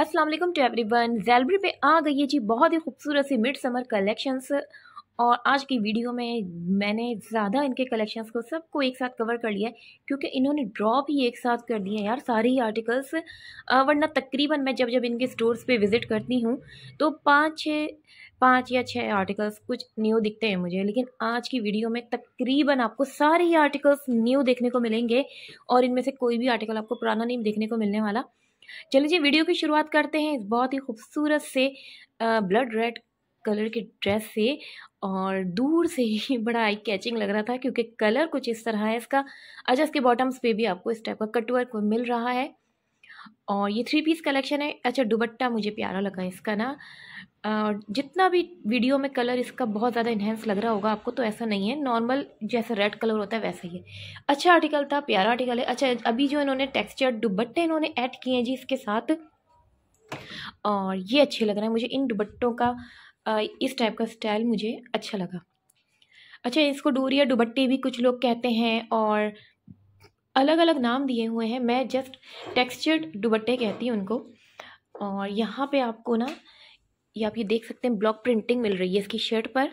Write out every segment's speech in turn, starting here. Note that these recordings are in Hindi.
असलम टू एवरी वन जैलबरी पे आ गई है जी बहुत ही खूबसूरत सी मिड समर कलेक्शंस और आज की वीडियो में मैंने ज़्यादा इनके कलेक्शंस को सबको एक साथ कवर कर लिया है क्योंकि इन्होंने ड्रॉप ही एक साथ कर दिए यार सारी आर्टिकल्स वरना तकरीबन मैं जब जब इनके स्टोर्स पे विज़िट करती हूँ तो पाँच छः पाँच या छः आर्टिकल्स कुछ न्यू दिखते हैं मुझे लेकिन आज की वीडियो में तकरीबन आपको सारे ही आर्टिकल्स न्यू देखने को मिलेंगे और इनमें से कोई भी आर्टिकल आपको पुराना नहीं देखने को मिलने वाला चलिए जी वीडियो की शुरुआत करते हैं इस बहुत ही खूबसूरत से ब्लड रेड कलर के ड्रेस से और दूर से ही बड़ा आई कैचिंग लग रहा था क्योंकि कलर कुछ इस तरह है इसका अच्छा इसके बॉटम्स पे भी आपको इस टाइप का कटवर्क मिल रहा है और ये थ्री पीस कलेक्शन है अच्छा दुबट्टा मुझे प्यारा लगा इसका ना जितना भी वीडियो में कलर इसका बहुत ज़्यादा इन्हेंस लग रहा होगा आपको तो ऐसा नहीं है नॉर्मल जैसा रेड कलर होता है वैसा ही है अच्छा आर्टिकल था प्यारा आर्टिकल है अच्छा अभी जो इन्होंने टेक्सचर दुबट्टे इन्होंने ऐड किए हैं जी इसके साथ और ये अच्छे लग रहे हैं मुझे इन दुबट्टों का इस टाइप का स्टाइल मुझे अच्छा लगा अच्छा इसको डोरिया दुबट्टे भी कुछ लोग कहते हैं और अलग अलग नाम दिए हुए हैं मैं जस्ट टेक्सचर्ड दुबट्टे कहती हूँ उनको और यहाँ पे आपको ना ये आप ये देख सकते हैं ब्लॉक प्रिंटिंग मिल रही है इसकी शर्ट पर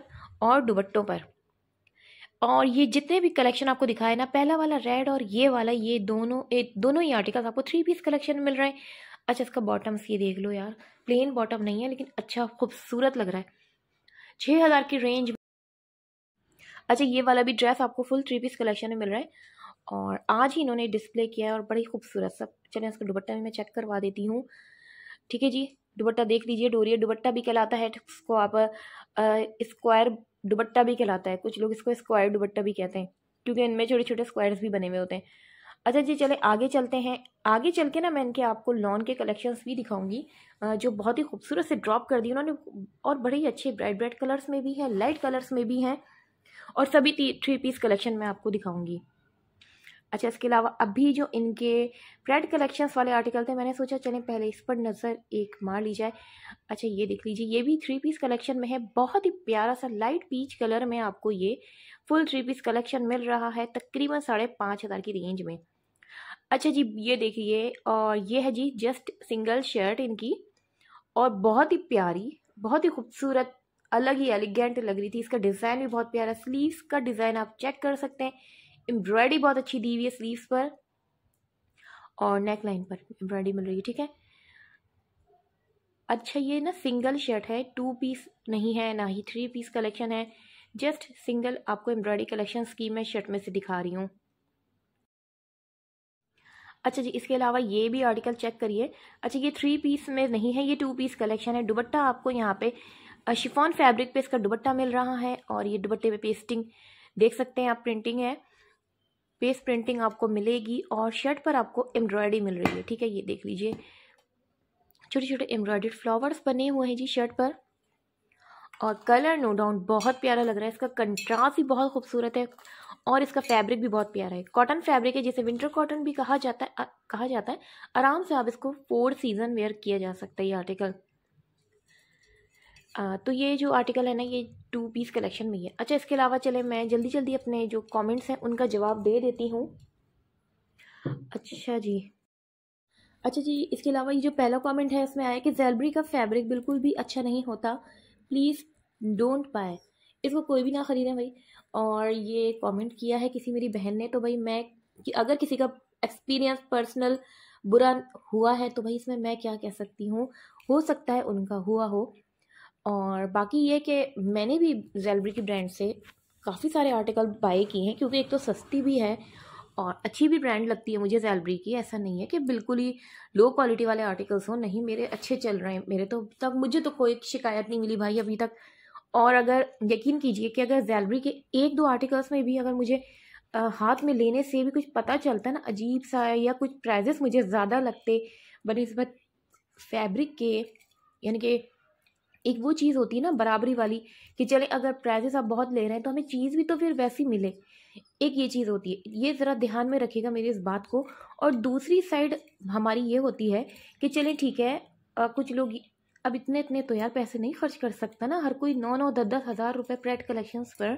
और दुबट्टों पर और ये जितने भी कलेक्शन आपको दिखाए ना पहला वाला रेड और ये वाला ये दोनों ए, दोनों ही आर्टिकल्स आपको थ्री पीस कलेक्शन मिल रहे हैं अच्छा इसका बॉटम्स ये देख लो यार प्लेन बॉटम नहीं है लेकिन अच्छा खूबसूरत लग रहा है छः हज़ार की रेंज अच्छा ये वाला भी ड्रेस आपको फुल थ्री पीस कलेक्शन में मिल रहा है और आज ही इन्होंने डिस्प्ले किया है और बड़ी खूबसूरत सब चलें इसका दुबट्टा भी मैं चेक करवा देती हूँ ठीक है जी दुबट्टा देख लीजिए डोरिया दुबट्टा भी कहलाता है इसको आप स्क्वायर दुबट्टा भी कहलाता है कुछ लोग इसको स्क्वायर दुबट्टा भी कहते हैं क्योंकि इनमें छोटे छोटे स्क्वायर्स भी बने हुए होते हैं अच्छा जी चले आगे चलते हैं आगे चल के ना मैं इनके आपको लॉन के कलेक्शंस भी दिखाऊंगी जो बहुत ही खूबसूरत से ड्रॉप कर दी उन्होंने और बड़े ही अच्छे ब्राइट ब्राइट कलर्स में भी हैं लाइट कलर्स में भी हैं और सभी थ्री पीस कलेक्शन मैं आपको दिखाऊंगी अच्छा इसके अलावा अभी जो इनके प्रेड कलेक्शंस वाले आर्टिकल थे मैंने सोचा चलें पहले इस पर नज़र एक मार ली जाए अच्छा ये देख लीजिए ये भी थ्री पीस कलेक्शन में है बहुत ही प्यारा सा लाइट पीच कलर में आपको ये फुल थ्री पीस कलेक्शन मिल रहा है तकरीबन साढ़े पाँच हज़ार की रेंज में अच्छा जी ये देखिए और ये है जी जस्ट सिंगल शर्ट इनकी और बहुत ही प्यारी बहुत ही खूबसूरत अलग ही एलिगेंट लग रही थी इसका डिज़ाइन भी बहुत प्यारा स्लीव्स का डिज़ाइन आप चेक कर सकते हैं एम्ब्रॉयडरी बहुत अच्छी दी हुई है स्लीव्स पर और नेक लाइन पर एम्ब्रॉयडरी मिल रही है ठीक है अच्छा ये ना सिंगल शर्ट है टू पीस नहीं है ना ही थ्री पीस कलेक्शन है जस्ट सिंगल आपको एम्ब्रॉयडरी कलेक्शन की मैं शर्ट में से दिखा रही हूँ अच्छा जी इसके अलावा ये भी आर्टिकल चेक करिए अच्छा ये थ्री पीस में नहीं है ये टू पीस कलेक्शन है दुबट्टा आपको यहाँ पे शिफॉन फैब्रिक पे इसका दुबट्टा मिल रहा है और ये दुबट्टे पे पेस्टिंग देख सकते हैं आप प्रिंटिंग है पेस प्रिंटिंग आपको मिलेगी और शर्ट पर आपको एम्ब्रॉयडरी मिल रही है ठीक है ये देख लीजिए छोटे छोटे एम्ब्रॉयडर्ड फ्लावर्स बने हुए हैं जी शर्ट पर और कलर नो डाउट बहुत प्यारा लग रहा है इसका कंट्रास्ट भी बहुत खूबसूरत है और इसका फैब्रिक भी बहुत प्यारा है कॉटन फैब्रिक है जिसे विंटर कॉटन भी कहा जाता है कहा जाता है आराम से आप इसको फोर सीजन वेयर किया जा सकता है ये आर्टिकल तो ये जो आर्टिकल है ना ये टू पीस कलेक्शन में ही है अच्छा इसके अलावा चले मैं जल्दी जल्दी अपने जो कमेंट्स हैं उनका जवाब दे देती हूँ अच्छा जी अच्छा जी इसके अलावा ये जो पहला कमेंट है इसमें आया कि जेलबरी का फैब्रिक बिल्कुल भी अच्छा नहीं होता प्लीज़ डोंट बाय इसको कोई भी ना ख़रीदें भाई और ये कॉमेंट किया है किसी मेरी बहन ने तो भाई मैं कि अगर किसी का एक्सपीरियंस पर्सनल बुरा हुआ है तो भाई इसमें मैं क्या कह सकती हूँ हो सकता है उनका हुआ हो और बाकी ये कि मैंने भी जेलबरी की ब्रांड से काफ़ी सारे आर्टिकल बाय किए हैं क्योंकि एक तो सस्ती भी है और अच्छी भी ब्रांड लगती है मुझे जेलबरी की ऐसा नहीं है कि बिल्कुल ही लो क्वालिटी वाले आर्टिकल्स हों नहीं मेरे अच्छे चल रहे हैं मेरे तो तब मुझे तो कोई शिकायत नहीं मिली भाई अभी तक और अगर यकीन कीजिए कि अगर जेलबरी के एक दो आर्टिकल्स में भी अगर मुझे हाथ में लेने से भी कुछ पता चलता ना अजीब सा या कुछ प्राइजेस मुझे ज़्यादा लगते बनस्बत फैब्रिक के यानी कि एक वो चीज़ होती है ना बराबरी वाली कि चले अगर प्राइजेस आप बहुत ले रहे हैं तो हमें चीज़ भी तो फिर वैसी मिले एक ये चीज़ होती है ये ज़रा ध्यान में रखिएगा मेरी इस बात को और दूसरी साइड हमारी ये होती है कि चले ठीक है आ, कुछ लोग अब इतने इतने तो यार पैसे नहीं खर्च कर सकता ना हर कोई नौ नौ दस दस हज़ार रुपये प्रेट कलेक्शंस पर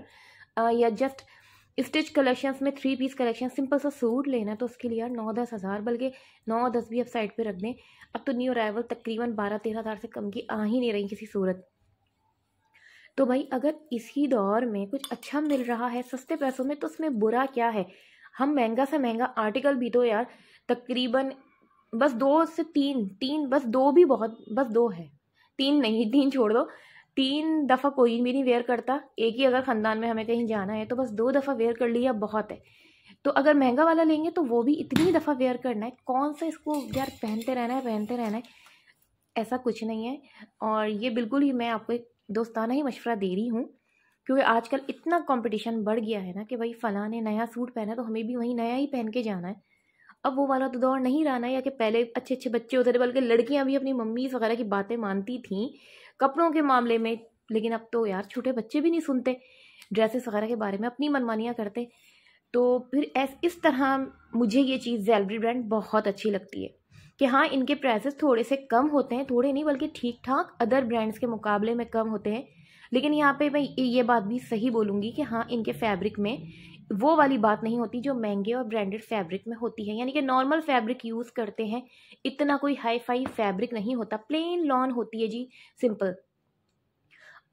आ, या जस्ट स्टिच कलेक्शंस में थ्री पीस कलेक्शन सिंपल सा सूट लेना तो उसके लिए यार नौ दस हज़ार बल्कि नौ दस भी आप साइड पे रख दें अब तो न्यू अराइवल तकरीबन बारह तेरह हज़ार से कम की आ ही नहीं रही किसी सूरत तो भाई अगर इसी दौर में कुछ अच्छा मिल रहा है सस्ते पैसों में तो उसमें बुरा क्या है हम महंगा से महंगा आर्टिकल भी दो तो यार तकरीबन बस दो से तीन तीन बस दो भी बहुत बस दो है तीन नहीं तीन छोड़ दो तीन दफ़ा कोई भी नहीं वेयर करता एक ही अगर ख़ानदान में हमें कहीं जाना है तो बस दो दफ़ा वेयर कर लिया बहुत है तो अगर महंगा वाला लेंगे तो वो भी इतनी दफ़ा वेयर करना है कौन सा इसको यार पहनते रहना है पहनते रहना है ऐसा कुछ नहीं है और ये बिल्कुल ही मैं आपको एक दोस्ताना ही मशवरा दे रही हूँ क्योंकि आजकल इतना कंपटीशन बढ़ गया है ना कि भाई फ़लाँ ने नया सूट पहना है तो हमें भी वही नया ही पहन के जाना है अब वो वाला तो दौर नहीं रहा ना या कि पहले अच्छे अच्छे बच्चे होते थे बल्कि लड़कियां भी अपनी मम्मी वगैरह की बातें मानती थीं कपड़ों के मामले में लेकिन अब तो यार छोटे बच्चे भी नहीं सुनते ड्रेसेस वगैरह के बारे में अपनी मनमानियाँ करते तो फिर ऐस इस तरह मुझे ये चीज़ जेलरी ब्रांड बहुत अच्छी लगती है कि हाँ इनके प्राइसेस थोड़े से कम होते हैं थोड़े नहीं बल्कि ठीक ठाक अदर ब्रांड्स के मुकाबले में कम होते हैं लेकिन यहाँ पे मैं ये बात भी सही बोलूँगी कि हाँ इनके फैब्रिक में वो वाली बात नहीं होती जो महंगे और ब्रांडेड फैब्रिक में होती है यानी कि नॉर्मल फैब्रिक यूज़ करते हैं इतना कोई हाई फाई फैब्रिक नहीं होता प्लेन लॉन होती है जी सिंपल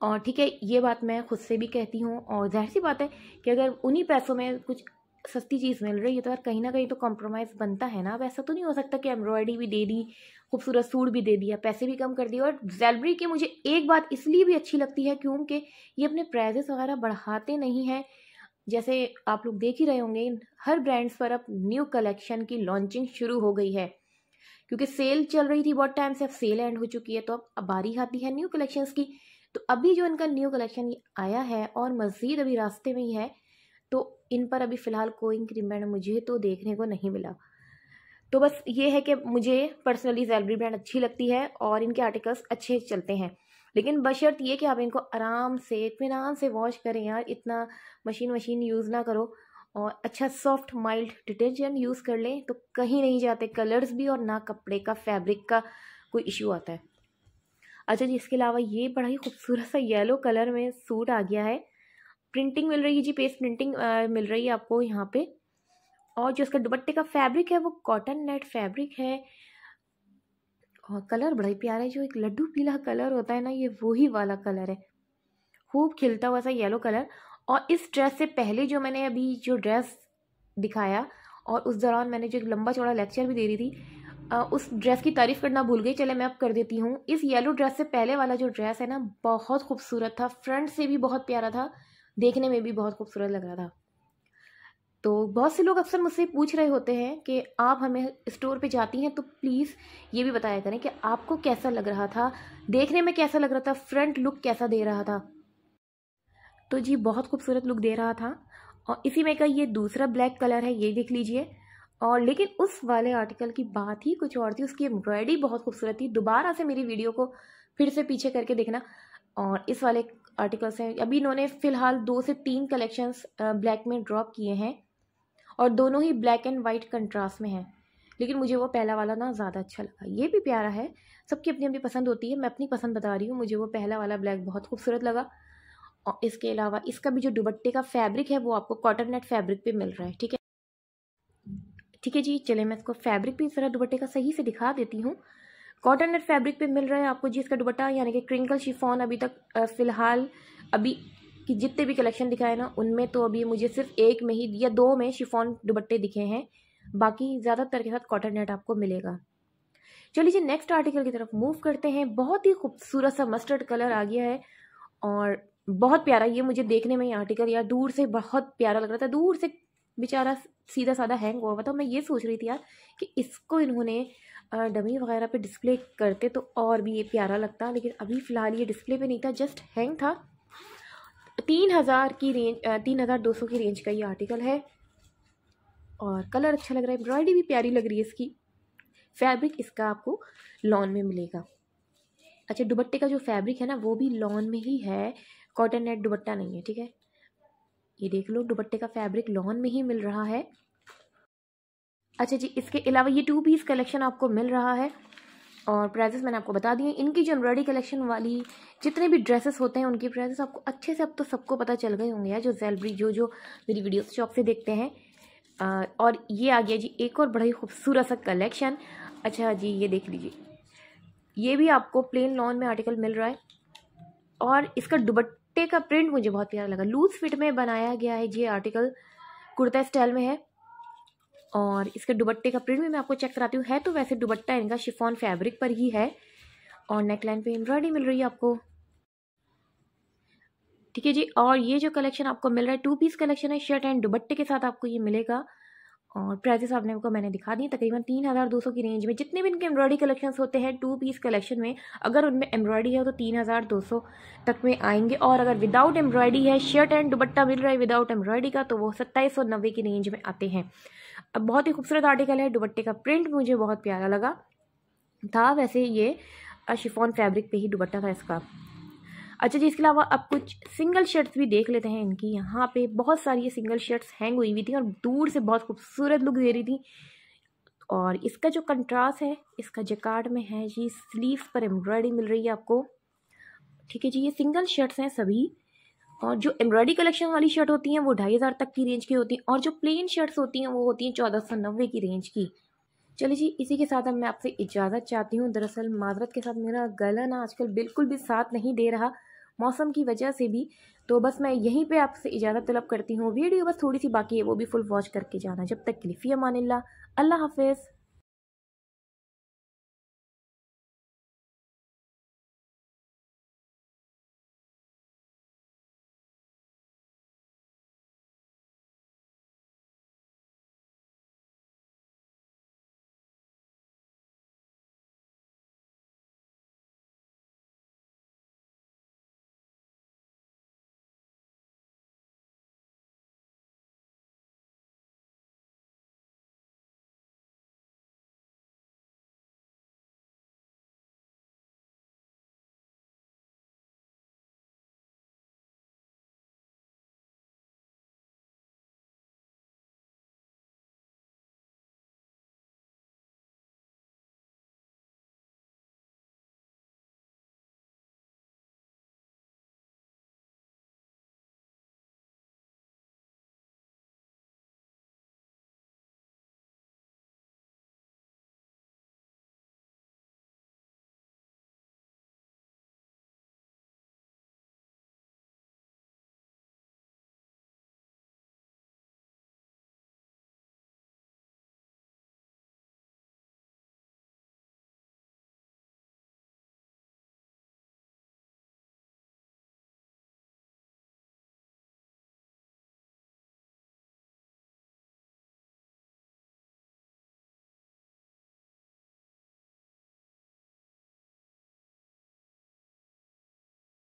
और ठीक है ये बात मैं खुद से भी कहती हूँ और जाहिर सी बात है कि अगर उन्हीं पैसों में कुछ सस्ती चीज़ मिल रही है तो यार कहीं ना कहीं तो कॉम्प्रोमाइज़ बनता है ना अब ऐसा तो नहीं हो सकता कि एम्ब्रॉयडरी भी दे दी खूबसूरत सूट भी दे दिया पैसे भी कम कर दिए और ज्वेलरी की मुझे एक बात इसलिए भी अच्छी लगती है क्योंकि ये अपने प्राइजेस वगैरह बढ़ाते नहीं हैं जैसे आप लोग देख ही रहे होंगे हर ब्रांड्स पर अब न्यू कलेक्शन की लॉन्चिंग शुरू हो गई है क्योंकि सेल चल रही थी बहुत टाइम से अब सेल एंड हो चुकी है तो अब बारी आती है न्यू कलेक्शंस की तो अभी जो इनका न्यू कलेक्शन आया है और मज़ीद अभी रास्ते में ही है इन पर अभी फ़िलहाल कोई इंक्रीमेंट मुझे तो देखने को नहीं मिला तो बस ये है कि मुझे पर्सनली जैलबरी ब्रांड अच्छी लगती है और इनके आर्टिकल्स अच्छे चलते हैं लेकिन बशर्त ये कि आप इनको आराम से इतमान से वॉश करें यार इतना मशीन मशीन यूज़ ना करो और अच्छा सॉफ्ट माइल्ड डिटर्जेंट यूज़ कर लें तो कहीं नहीं जाते कलर्स भी और ना कपड़े का फैब्रिक का कोई इशू आता है अच्छा जी इसके अलावा ये बड़ा ही खूबसूरत सा येलो कलर में सूट आ गया है प्रिंटिंग मिल रही है जी पेस्ट प्रिंटिंग मिल रही है आपको यहाँ पे और जो इसका दुपट्टे का फैब्रिक है वो कॉटन नेट फैब्रिक है और कलर बड़ा ही प्यारा है जो एक लड्डू पीला कलर होता है ना ये वो ही वाला कलर है खूब खिलता हुआ सा येलो कलर और इस ड्रेस से पहले जो मैंने अभी जो ड्रेस दिखाया और उस दौरान मैंने जो एक लंबा चौड़ा लेक्चर भी दे रही थी आ, उस ड्रेस की तारीफ़ करना भूल गई चले मैं अब कर देती हूँ इस येलो ड्रेस से पहले वाला जो ड्रेस है ना बहुत खूबसूरत था फ्रंट से भी बहुत प्यारा था देखने में भी बहुत खूबसूरत लग रहा था तो बहुत से लोग अक्सर मुझसे पूछ रहे होते हैं कि आप हमें स्टोर पे जाती हैं तो प्लीज़ ये भी बताया करें कि आपको कैसा लग रहा था देखने में कैसा लग रहा था फ्रंट लुक कैसा दे रहा था तो जी बहुत खूबसूरत लुक दे रहा था और इसी में का ये दूसरा ब्लैक कलर है ये देख लीजिए और लेकिन उस वाले आर्टिकल की बात ही कुछ और थी उसकी एम्ब्रॉयडरी बहुत खूबसूरत थी दोबारा से मेरी वीडियो को फिर से पीछे करके देखना और इस वाले आर्टिकल्स हैं अभी इन्होंने फ़िलहाल दो से तीन कलेक्शंस ब्लैक में ड्रॉप किए हैं और दोनों ही ब्लैक एंड वाइट कंट्रास्ट में हैं लेकिन मुझे वो पहला वाला ना ज़्यादा अच्छा लगा ये भी प्यारा है सबकी अपनी अपनी पसंद होती है मैं अपनी पसंद बता रही हूँ मुझे वो पहला वाला ब्लैक बहुत खूबसूरत लगा और इसके अलावा इसका भी जो दुबट्टे का फैब्रिक है वो आपको कॉटन नेट फैब्रिक पे मिल रहा है ठीक है ठीक है जी चले मैं इसको फैब्रिक भी इस तरह दुबट्टे का सही से दिखा देती हूँ कॉटन नेट फैब्रिक पे मिल रहा है आपको जी इसका दुबट्टा यानी कि क्रिंकल शिफॉन अभी तक फ़िलहाल अभी कि जितने भी कलेक्शन दिखाए ना उनमें तो अभी मुझे सिर्फ एक में ही या दो में शिफॉन दुबट्टे दिखे हैं बाकी ज़्यादातर के साथ कॉटन नेट आपको मिलेगा चलिए जी नेक्स्ट आर्टिकल की तरफ मूव करते हैं बहुत ही खूबसूरत सा मस्टर्ड कलर आ गया है और बहुत प्यारा ये मुझे देखने में ये आर्टिकल यार दूर से बहुत प्यारा लग रहा था दूर से बेचारा सीधा साधा हैंग हुआ था मैं ये सोच रही थी यार कि इसको इन्होंने डमी वगैरह पे डिस्प्ले करते तो और भी ये प्यारा लगता लेकिन अभी फ़िलहाल ये डिस्प्ले पे नहीं था जस्ट हैंग था तीन हज़ार की रेंज तीन हज़ार दो सौ की रेंज का ये आर्टिकल है और कलर अच्छा लग रहा है एम्ब्रॉयडरी भी प्यारी लग रही है इसकी फैब्रिक इसका आपको लॉन में मिलेगा अच्छा दुबट्टे का जो फैब्रिक है ना वो भी लॉन में ही है कॉटन नेट दुबट्टा नहीं है ठीक है ये देख लो दुबट्टे का फैब्रिक लॉन में ही मिल रहा है अच्छा जी इसके अलावा ये टू पीस कलेक्शन आपको मिल रहा है और प्राइजेस मैंने आपको बता दिए इनकी जो एम्ब्रॉयडरी कलेक्शन वाली जितने भी ड्रेसेस होते हैं उनकी प्राइजेस आपको अच्छे से अब तो सबको पता चल गए होंगे यार जो जेलरी जो जो मेरी वीडियो शॉप से देखते हैं आ, और ये आ गया जी एक और बड़ा ही खूबसूरत सा कलेक्शन अच्छा जी ये देख लीजिए ये भी आपको प्लेन लॉन में आर्टिकल मिल रहा है और इसका दुबट्टे का प्रिंट मुझे बहुत प्यारा लगा लूज फिट में बनाया गया है जी आर्टिकल कुर्ता स्टाइल में है और इसके दुबट्टे का प्रिंट भी मैं आपको चेक कराती हूँ है तो वैसे दुबट्टा इनका शिफॉन फैब्रिक पर ही है और नेकलाइन पे एम्ब्रॉयडरी मिल रही है आपको ठीक है जी और ये जो कलेक्शन आपको मिल रहा है टू पीस कलेक्शन है शर्ट एंड दुबट्टे के साथ आपको ये मिलेगा और प्राइजेस आपने को मैंने दिखा दिए तकरीबन तीन हज़ार दो सौ की रेंज में जितने भी इनके एम्ब्रॉयडरी कलेक्शन होते हैं टू पीस कलेक्शन में अगर उनमें एम्ब्रॉयडरी है तो तीन हज़ार दो सौ तक में आएंगे और अगर विदाउट एम्ब्रॉयडरी है शर्ट एंड दुबट्टा मिल रहा है विदाउट एम्ब्रॉयडरी का तो वो सत्ताईस सौ नब्बे की रेंज में आते हैं अब बहुत ही खूबसूरत आर्टिकल है दुपट्टे का प्रिंट मुझे बहुत प्यारा लगा था वैसे ये शिफॉन फैब्रिक पे ही दुपट्टा था इसका अच्छा जी इसके अलावा अब कुछ सिंगल शर्ट्स भी देख लेते हैं इनकी यहाँ पे बहुत सारी ये सिंगल शर्ट्स हैंग हुई हुई थी और दूर से बहुत खूबसूरत लुक दे रही थी और इसका जो कंट्रास्ट है इसका जेकार्ड में है जी स्लीव्स पर एम्ब्रॉयडरी मिल रही है आपको ठीक है जी ये सिंगल शर्ट्स हैं सभी और जो एम्ब्रॉयडरी कलेक्शन वाली शर्ट होती हैं वो ढाई हज़ार तक की रेंज की होती हैं और जो प्लेन शर्ट्स होती हैं वो होती हैं चौदह सौ नब्बे की रेंज की चलिए जी इसी के साथ अब मैं आपसे इजाज़त चाहती हूँ दरअसल माजरत के साथ मेरा गला ना आजकल बिल्कुल भी साथ नहीं दे रहा मौसम की वजह से भी तो बस मैं यहीं पे आपसे इजाज़त तलब करती हूँ वीडियो बस थोड़ी सी बाकी है वो भी फुल वॉच करके जाना जब तक के लिए अल्लाह हाफिज़